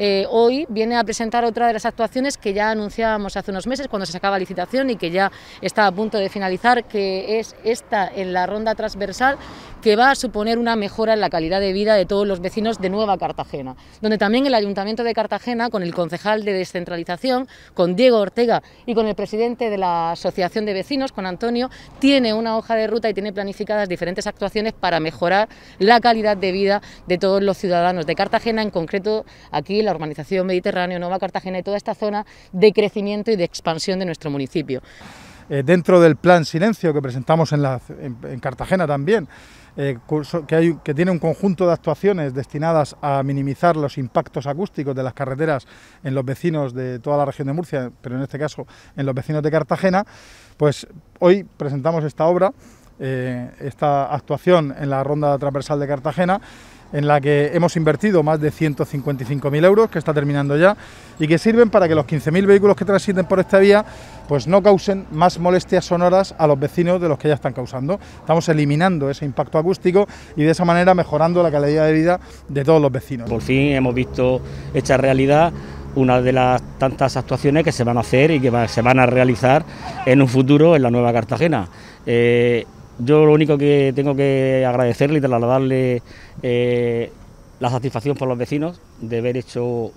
Eh, hoy viene a presentar otra de las actuaciones que ya anunciábamos hace unos meses cuando se sacaba licitación y que ya está a punto de finalizar, que es esta en la ronda transversal que va a suponer una mejora en la calidad de vida de todos los vecinos de Nueva Cartagena, donde también el Ayuntamiento de Cartagena, con el concejal de descentralización, con Diego Ortega y con el presidente de la Asociación de Vecinos, con Antonio, tiene una hoja de ruta y tiene planificadas diferentes actuaciones para mejorar la calidad de vida de todos los ciudadanos de Cartagena, en concreto aquí la urbanización Mediterráneo, Nueva Cartagena y toda esta zona de crecimiento y de expansión de nuestro municipio. Eh, dentro del plan Silencio que presentamos en, Cartagena también, eh, que, que, tiene un conjunto de actuaciones destinadas a minimizar los impactos acústicos de las carreteras en los vecinos de toda la región de Murcia, pero en este caso en los vecinos de Cartagena, pues hoy presentamos esta obra, eh, esta actuación en la Ronda Transversal de Cartagena, en la que hemos invertido más de 155.000 euros, que está terminando ya, y que sirven para que los 15.000 vehículos que transiten por esta vía pues no causen más molestias sonoras a los vecinos de los que ya están causando. Estamos eliminando ese impacto acústico y de esa manera mejorando la calidad de vida de todos los vecinos. Por fin hemos visto hecha realidad una de las tantas actuaciones que se van a hacer y que se van a realizar en un futuro en la Nueva Cartagena. Eh, yo lo único que tengo que agradecerle y trasladarle eh, la satisfacción por los vecinos de haber hecho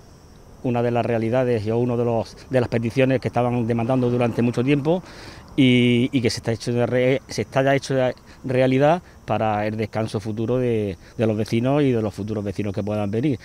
una de las realidades y una de, los, de las peticiones que estaban demandando durante mucho tiempo y, que se está, hecho se está ya hecho realidad para el descanso futuro de los vecinos y de los futuros vecinos que puedan venir.